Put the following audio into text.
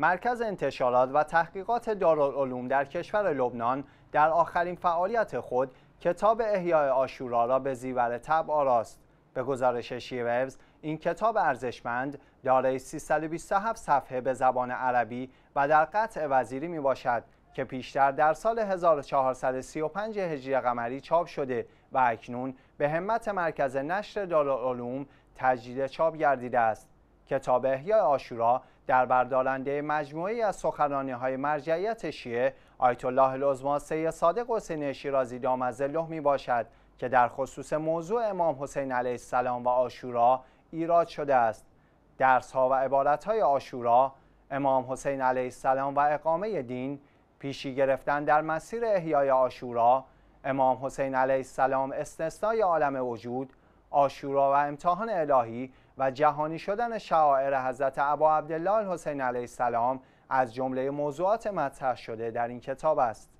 مرکز انتشارات و تحقیقات دارالعلوم در کشور لبنان در آخرین فعالیت خود کتاب احیای آشورا را به زیور تب آراست به گزارش شیووز این کتاب ارزشمند دارای 327 صفحه به زبان عربی و در قطع وزیری می باشد که پیشتر در سال 1435 هجری قمری چاپ شده و اکنون به همت مرکز نشر دارالعلوم تجدید چاپ گردیده است کتاب احیای آشورا در بردارنده مجموعی از سخنانی های مرجعیت شیعه آیت الله العظما سید صادق حسین شیرازی از الله می باشد که در خصوص موضوع امام حسین علیه السلام و آشورا ایراد شده است درس ها و عبارت های آشورا امام حسین علیه السلام و اقامه دین پیشی گرفتن در مسیر احیای آشورا امام حسین علیه السلام استثنای عالم وجود آشورا و امتحان الهی و جهانی شدن شعائر حضرت ابا عبدالله حسین علیه السلام از جمله موضوعات مطرح شده در این کتاب است.